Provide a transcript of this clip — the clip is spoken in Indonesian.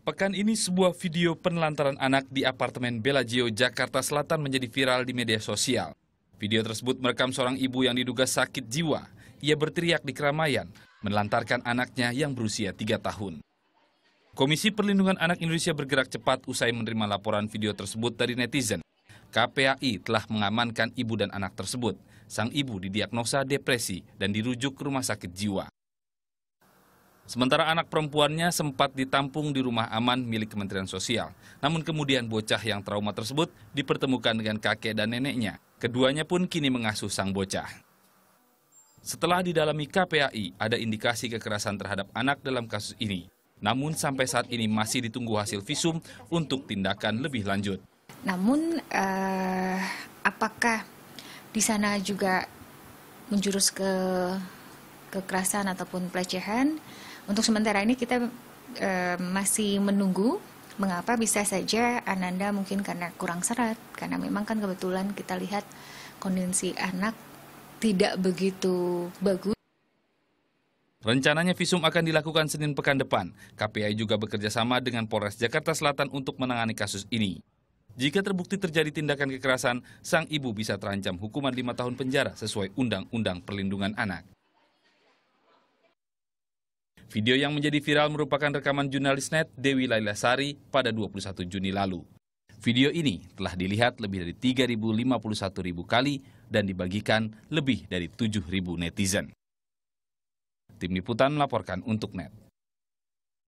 Pekan ini sebuah video penelantaran anak di apartemen Bellagio, Jakarta Selatan menjadi viral di media sosial. Video tersebut merekam seorang ibu yang diduga sakit jiwa. Ia berteriak di keramaian, menelantarkan anaknya yang berusia 3 tahun. Komisi Perlindungan Anak Indonesia bergerak cepat usai menerima laporan video tersebut dari netizen. KPAI telah mengamankan ibu dan anak tersebut. Sang ibu didiagnosa depresi dan dirujuk ke rumah sakit jiwa. Sementara anak perempuannya sempat ditampung di rumah aman milik Kementerian Sosial. Namun kemudian bocah yang trauma tersebut dipertemukan dengan kakek dan neneknya. Keduanya pun kini mengasuh sang bocah. Setelah didalami KPAI, ada indikasi kekerasan terhadap anak dalam kasus ini. Namun sampai saat ini masih ditunggu hasil visum untuk tindakan lebih lanjut. Namun uh, apakah di sana juga menjurus ke kekerasan ataupun pelecehan? Untuk sementara ini kita e, masih menunggu mengapa bisa saja Ananda mungkin karena kurang serat karena memang kan kebetulan kita lihat kondisi anak tidak begitu bagus. Rencananya visum akan dilakukan Senin pekan depan. KPI juga bekerja sama dengan Polres Jakarta Selatan untuk menangani kasus ini. Jika terbukti terjadi tindakan kekerasan, sang ibu bisa terancam hukuman lima tahun penjara sesuai Undang-Undang Perlindungan Anak. Video yang menjadi viral merupakan rekaman jurnalis net Dewi Laila Sari pada 21 Juni lalu. Video ini telah dilihat lebih dari 3.051.000 kali dan dibagikan lebih dari 7.000 netizen. Tim Liputan melaporkan untuk net.